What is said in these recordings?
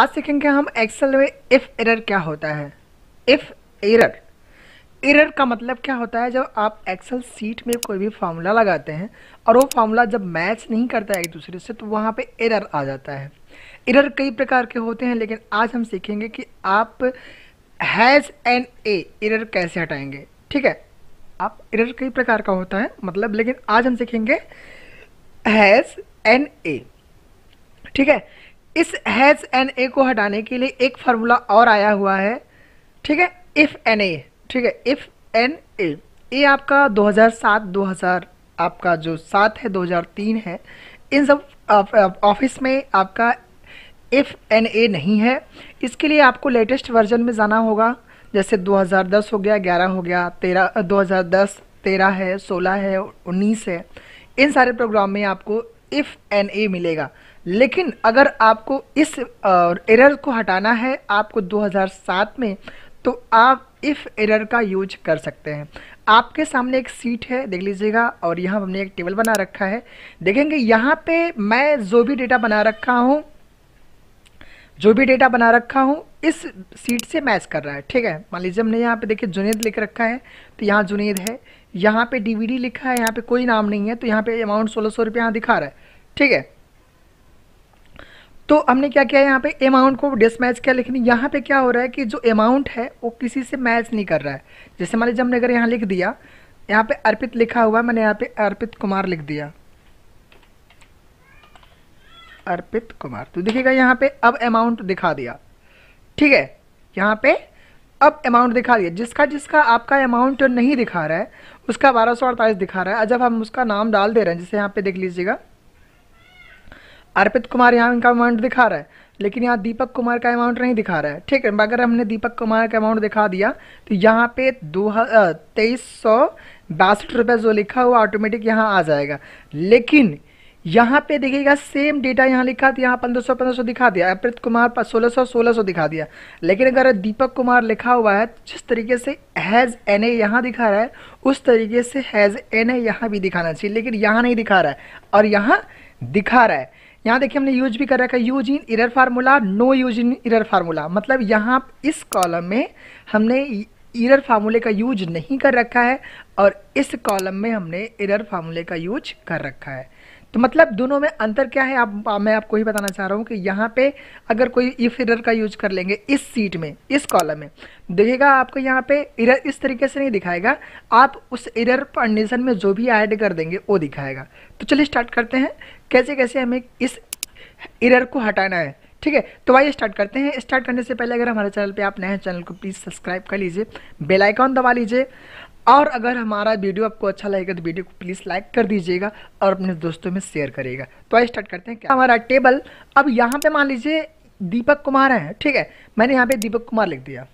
आज सीखेंगे हम एक्सेल में इफ़ एरर क्या होता है इफ़ एरर एरर का मतलब क्या होता है जब आप एक्सेल सीट में कोई भी फार्मूला लगाते हैं और वो फार्मूला जब मैच नहीं करता है एक दूसरे से तो वहाँ पे एरर आ जाता है एरर कई प्रकार के होते हैं लेकिन आज हम सीखेंगे कि आप हैज़ एन ए एरर कैसे हटाएंगे ठीक है आप एरर कई प्रकार का होता है मतलब लेकिन आज हम सीखेंगे हैज़ एन ए ठीक है इस हैज़ एन ए को हटाने के लिए एक फार्मूला और आया हुआ है ठीक है इफ़ एन ए ठीक है इफ़ एन ए ये आपका 2007 2000 आपका जो सात है 2003 है इन सब ऑफिस में आपका इफ़ एन ए नहीं है इसके लिए आपको लेटेस्ट वर्जन में जाना होगा जैसे 2010 हो गया 11 हो गया 13 2010 13 है 16 है 19 है इन सारे प्रोग्राम में आपको इफ़ एन ए मिलेगा लेकिन अगर आपको इस एरर को हटाना है आपको 2007 में तो आप इफ़ एरर का यूज कर सकते हैं आपके सामने एक सीट है देख लीजिएगा और यहाँ हमने एक टेबल बना रखा है देखेंगे यहाँ पे मैं जो भी डेटा बना रखा हूँ जो भी डेटा बना रखा हूँ इस सीट से मैच कर रहा है ठीक है मान लीजिए हमने यहाँ पे देखिए जुनेद लिख रखा है तो यहाँ जुनेद है यहाँ पे डीवीडी लिखा है यहाँ पे कोई नाम नहीं है तो यहाँ पे अमाउंट सोलह सौ रुपये यहाँ दिखा रहा है ठीक है तो हमने क्या किया यहाँ पे अमाउंट को डिसमैच किया लेकिन यहाँ पे क्या हो रहा है कि जो अमाउंट है वो किसी से मैच नहीं कर रहा है जैसे मान लीजिए हमने अगर यहाँ लिख दिया यहाँ पे अर्पित लिखा हुआ मैंने यहाँ पे अर्पित कुमार लिख दिया अर्पित कुमार तो देखिएगा यहाँ पे अब अमाउंट दिखा दिया ठीक है यहाँ पे अब अमाउंट दिखा दिया जिसका जिसका आपका अमाउंट नहीं दिखा रहा है उसका बारह दिखा रहा है जब हम उसका नाम डाल दे रहे हैं जैसे यहाँ पे देख लीजिएगा अर्पित कुमार यहाँ इनका अमाउंट दिखा रहा है लेकिन यहाँ दीपक कुमार का अमाउंट नहीं दिखा रहा है ठीक है अगर हमने दीपक कुमार का अमाउंट दिखा दिया तो यहाँ पे दो तेईस सौ बासठ रुपये जो लिखा हुआ ऑटोमेटिक यहाँ आ जाएगा लेकिन यहाँ पे देखिएगा सेम डेटा यहाँ लिखा था तो यहाँ पंद्रह सौ पंद्रह सौ दिखा दिया अर्पित कुमार सोलह सौ सोलह सौ दिखा दिया लेकिन अगर दीपक कुमार लिखा हुआ है तो जिस तरीके से हैज़ एन ए यहाँ दिखा रहा है उस तरीके से हैज़ एन ए यहाँ भी दिखाना चाहिए लेकिन यहाँ नहीं दिखा रहा है और यहाँ दिखा रहा है यहाँ देखिए हमने यूज भी कर रखा है use in error formula no use in error formula मतलब यहाँ इस कॉलम में हमने इरर फार्मूले का यूज नहीं कर रखा है और इस कॉलम में हमने इरर फार्मूले का यूज कर रखा है तो मतलब दोनों में अंतर क्या है आप मैं आपको ही बताना चाह रहा हूँ कि यहाँ पे अगर कोई इफ इरर का यूज कर लेंगे इस सीट में इस कॉलम में देखिएगा आपको यहाँ पे इरर इस तरीके से नहीं दिखाएगा आप उस इरर कंडीशन में जो भी ऐड कर देंगे वो दिखाएगा तो चलिए स्टार्ट करते हैं कैसे कैसे हमें इस इरर को हटाना है ठीक है तो आइए स्टार्ट करते हैं स्टार्ट करने से पहले अगर हमारे चैनल पे आप नए हैं चैनल को प्लीज़ सब्सक्राइब कर लीजिए बेल आइकॉन दबा लीजिए और अगर हमारा वीडियो आपको अच्छा लगेगा तो वीडियो को प्लीज़ लाइक कर दीजिएगा और अपने दोस्तों में शेयर करिएगा तो आइए स्टार्ट करते हैं क्या हमारा टेबल अब यहाँ पे मान लीजिए दीपक कुमार है ठीक है मैंने यहाँ पे दीपक कुमार लिख दिया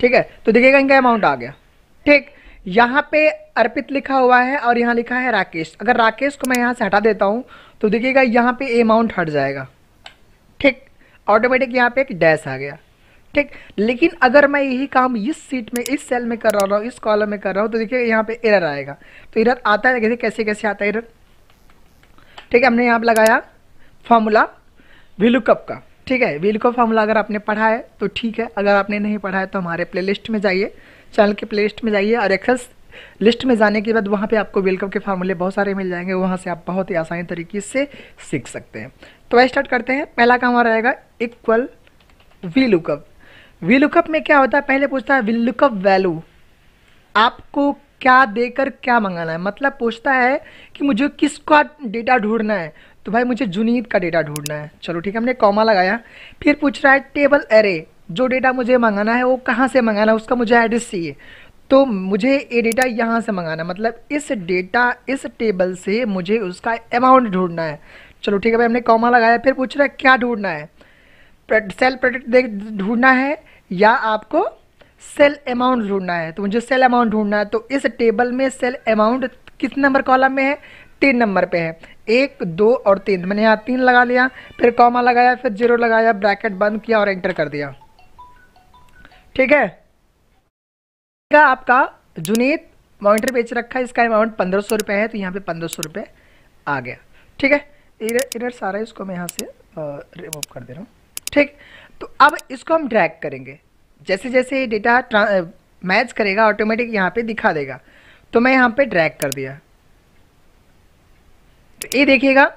ठीक है तो देखिएगा इनका अमाउंट आ गया ठीक यहाँ पे अर्पित लिखा हुआ है और यहाँ लिखा है राकेश अगर राकेश को मैं यहाँ से हटा देता हूँ तो देखिएगा यहाँ पे अमाउंट हट जाएगा ठीक ऑटोमेटिक यहाँ पे एक डैश आ गया ठीक लेकिन अगर मैं यही काम इस सीट में इस सेल में कर रहा हूँ इस कॉलम में कर रहा हूँ तो देखिए यहाँ पे एरर आएगा तो एरर आता है कैसे कैसे कैसे आता है एरर ठीक है हमने यहाँ पर लगाया फार्मूला विलुकअप का ठीक है विलुकअप फार्मूला अगर आपने पढ़ा है तो ठीक है अगर आपने नहीं पढ़ा है तो हमारे प्ले में जाइए चैनल के प्ले में जाइए और एक्सेस लिस्ट में जाने के बाद वहाँ पे आपको वेलकम के फार्मूले बहुत सारे मिल जाएंगे वहाँ से आप बहुत ही आसानी तरीके से सीख सकते हैं तो वह स्टार्ट करते हैं पहला काम हमारा रहेगा equal V lookup V lookup में क्या होता है पहले पूछता है वी लुकअप वैल्यू आपको क्या देकर क्या मंगाना है मतलब पूछता है कि मुझे किसका डेटा ढूंढना है तो भाई मुझे जुनीद का डेटा ढूंढना है चलो ठीक है हमने कॉमा लगाया फिर पूछ रहा है टेबल एरे जो डेटा मुझे मंगाना है वो कहाँ से मंगाना है उसका मुझे एड्रेस चाहिए तो मुझे ये डेटा यहाँ से मंगाना मतलब इस डेटा इस टेबल से मुझे उसका अमाउंट ढूंढना है चलो ठीक है भाई हमने कॉमा लगाया फिर पूछ रहा है क्या ढूंढना है सेल प्रोडक्ट देख ढूंढना है या आपको सेल अमाउंट ढूंढना है तो मुझे सेल अमाउंट ढूंढना है तो इस टेबल में सेल अमाउंट किस नंबर कॉलम में है तीन नंबर पे है एक दो और तीन मैंने यहाँ तीन लगा लिया फिर कॉमा लगाया फिर जीरो लगाया ब्रैकेट बंद किया और एंटर कर दिया ठीक है आपका जुनीत मॉनिटर बेच रखा है इसका अमाउंट पंद्रह सौ रुपये है तो यहाँ पे पंद्रह सौ रुपये आ गया ठीक है इधर सारा इसको मैं यहाँ से रिमूव कर दे रहा हूँ ठीक तो अब इसको हम ड्रैग करेंगे जैसे जैसे ये डेटा मैच करेगा ऑटोमेटिक यहाँ पे दिखा देगा तो मैं यहाँ पे ड्रैग कर दिया तो ये देखिएगा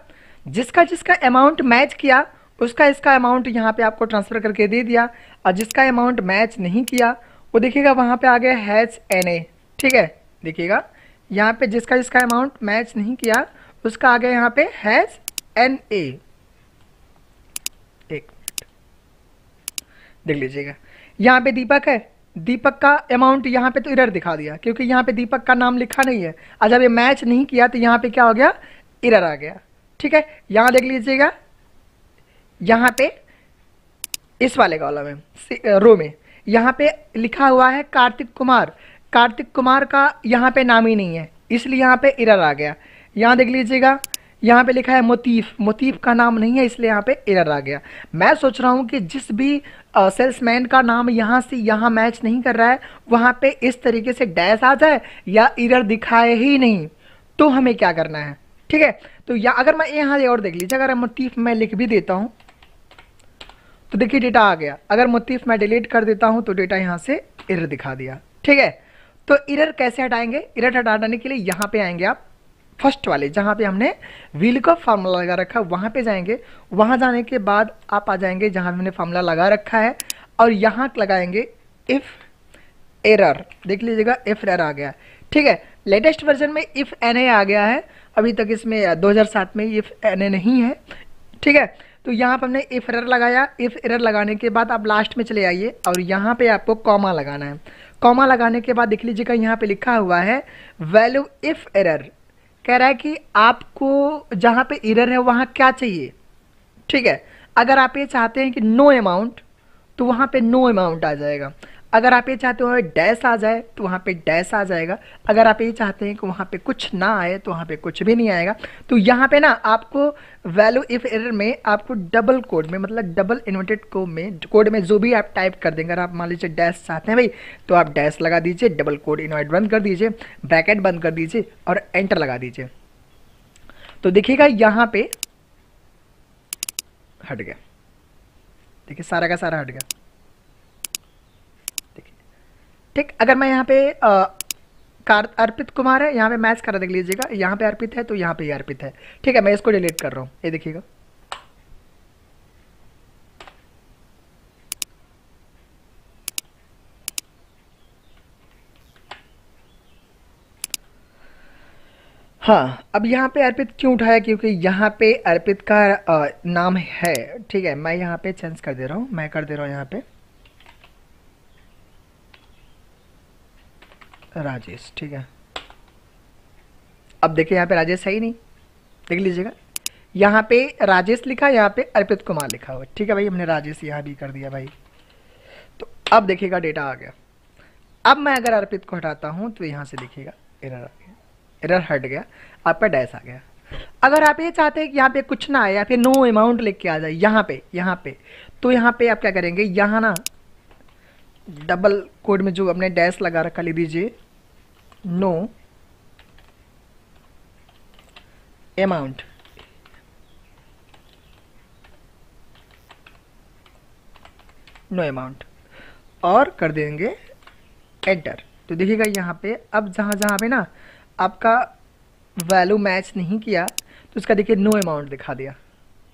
जिसका जिसका अमाउंट मैच किया उसका इसका अमाउंट यहाँ पे आपको ट्रांसफ़र करके दे दिया और जिसका अमाउंट मैच नहीं किया वो देखिएगा वहाँ पे आ गया हैच एन ए ठीक है देखिएगा यहाँ पे जिसका जिसका अमाउंट मैच नहीं किया उसका आ गया यहाँ पे हैच एन ए एक देख लीजिएगा यहां पे दीपक है दीपक का अमाउंट यहां पे तो इरर दिखा दिया क्योंकि यहां पे दीपक का नाम लिखा नहीं है और जब ये मैच नहीं किया तो यहां पे क्या हो गया इरर आ गया ठीक है यहां देख लीजिएगा यहां पे इस वाले कॉलम में रो में यहां पे लिखा हुआ है कार्तिक कुमार कार्तिक कुमार का यहां पे नाम ही नहीं है इसलिए यहां पे इरर आ गया यहां देख लीजिएगा यहाँ पे लिखा है मोतीफ मोतीफ का नाम नहीं है इसलिए यहाँ पे एरर आ गया मैं सोच रहा हूँ कि जिस भी सेल्समैन का नाम यहाँ से यहाँ मैच नहीं कर रहा है वहाँ पे इस तरीके से डैश आ जाए या एरर दिखाए ही नहीं तो हमें क्या करना है ठीक है तो या अगर मैं यहाँ और देख लीजिए अगर मोतीफ मैं लिख भी देता हूँ तो देखिए डेटा आ गया अगर मोतीफ मैं डिलीट कर देता हूँ तो डेटा यहाँ से एरर दिखा दिया ठीक है तो इरर कैसे हटाएंगे इरर हटाने के लिए यहाँ पे आएंगे आप फर्स्ट वाले जहाँ पे हमने व्हील का फार्मूला लगा रखा है वहाँ पे जाएंगे वहाँ जाने के बाद आप आ जाएंगे जहाँ हमने फार्मूला लगा रखा है और यहाँ लगाएंगे इफ़ एरर देख लीजिएगा इफ एरर आ गया ठीक है लेटेस्ट वर्जन में इफ एन ए आ गया है अभी तक इसमें 2007 में इफ एन ए नहीं है ठीक है तो यहाँ पर हमने इफ एरर लगाया इफ एरर लगाने के बाद आप लास्ट में चले आइए और यहाँ पे आपको कॉमा लगाना है कॉमा लगाने के बाद देख लीजिएगा यहाँ पे लिखा हुआ है वैल्यू इफ एरर कह रहा है कि आपको जहाँ पे इरर है वहाँ क्या चाहिए ठीक है अगर आप ये चाहते हैं कि नो अमाउंट तो वहाँ पे नो अमाउंट आ जाएगा अगर आप ये चाहते हो डैश आ जाए तो वहाँ पे डैश आ जाएगा अगर आप ये चाहते हैं कि वहाँ पे कुछ ना आए तो वहाँ पे कुछ भी नहीं आएगा तो यहाँ पे ना आपको वैल्यू इफ एरर में आपको डबल कोड में मतलब डबल इन्वर्टेड को में कोड में जो भी आप टाइप कर देंगे अगर आप मान लीजिए डैश चाहते हैं भाई तो आप डैश लगा दीजिए डबल कोड इन्वर्ट बंद कर दीजिए ब्रैकेट बंद कर दीजिए और एंटर लगा दीजिए तो देखिएगा यहाँ पर हट गया देखिए सारा का सारा हट गया ठीक अगर मैं यहाँ पे कार अर्पित कुमार है यहाँ पे मैच करा देख लीजिएगा यहाँ पे अर्पित है तो यहाँ पे अर्पित है ठीक है मैं इसको डिलीट कर रहा हूँ ये देखिएगा हाँ अब यहाँ पे अर्पित क्यों उठाया क्योंकि यहाँ पे अर्पित का आ, नाम है ठीक है मैं यहाँ पे चेंज कर दे रहा हूँ मैं कर दे रहा हूँ यहाँ पे राजेश ठीक है अब देखिए यहाँ पे राजेश है ही नहीं देख लीजिएगा यहाँ पे राजेश लिखा यहाँ पे अर्पित कुमार लिखा हुआ ठीक है भाई हमने राजेश यहाँ भी कर दिया भाई तो अब देखिएगा डेटा आ गया अब मैं अगर अर्पित को हटाता हूँ तो यहाँ से देखिएगा एरर आ गया एरर हट गया आपका डैश आ गया अगर आप ये चाहते हैं कि यहाँ पे कुछ ना आए या फिर नो अमाउंट लिख के आ जाए यहाँ पे यहाँ पे तो यहाँ पे आप क्या करेंगे यहाँ ना डबल कोड में जो अपने डैश लगा रखा ले दीजिए no amount no no amount और कर देंगे एंटर तो देखिएगा यहाँ पे अब जहाँ जहाँ पे ना आपका वैल्यू मैच नहीं किया तो उसका देखिए नो अमाउंट दिखा दिया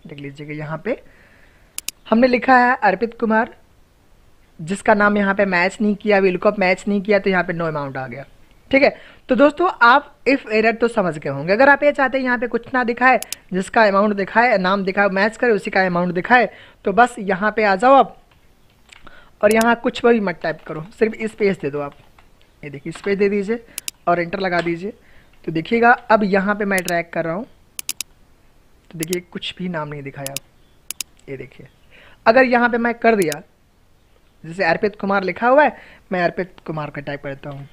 देख लीजिएगा यहाँ पे हमने लिखा है अर्पित कुमार जिसका नाम यहाँ पे मैच नहीं किया विलकॉप मैच नहीं किया तो यहाँ पे नो अमाउंट आ गया ठीक है तो दोस्तों आप इफ़ एरर तो समझ गए होंगे अगर आप ये चाहते हैं यहाँ पे कुछ ना दिखाए जिसका अमाउंट दिखाए नाम दिखाए मैच करे उसी का अमाउंट दिखाए तो बस यहाँ पे आ जाओ आप और यहाँ कुछ भी मत टाइप करो सिर्फ स्पेस दे दो आप ये देखिए स्पेस दे दीजिए और एंटर लगा दीजिए तो देखिएगा अब यहाँ पे मैं ट्रैक कर रहा हूँ तो देखिए कुछ भी नाम नहीं दिखाया आप ये देखिए अगर यहाँ पे मैं कर दिया जैसे अर्पित कुमार लिखा हुआ है मैं अर्पित कुमार का टाइप करता हूँ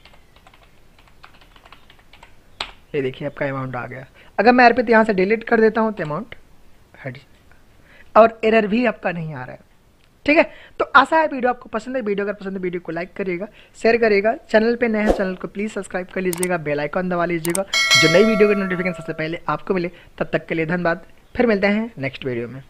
ये देखिए आपका अमाउंट आ गया अगर मैं अर्पित यहाँ से डिलीट कर देता हूँ तो अमाउंट हट और एरर भी आपका नहीं आ रहा है ठीक है तो आशा है वीडियो आपको पसंद है वीडियो अगर पसंद है वीडियो को लाइक करिएगा शेयर करिएगा चैनल पे नए हैं चैनल को प्लीज़ सब्सक्राइब कर लीजिएगा बेल आइकन दबा लीजिएगा जो नई वीडियो का नोटिफिकेशन सबसे पहले आपको मिले तब तक के लिए धन्यवाद फिर मिलते हैं नेक्स्ट वीडियो में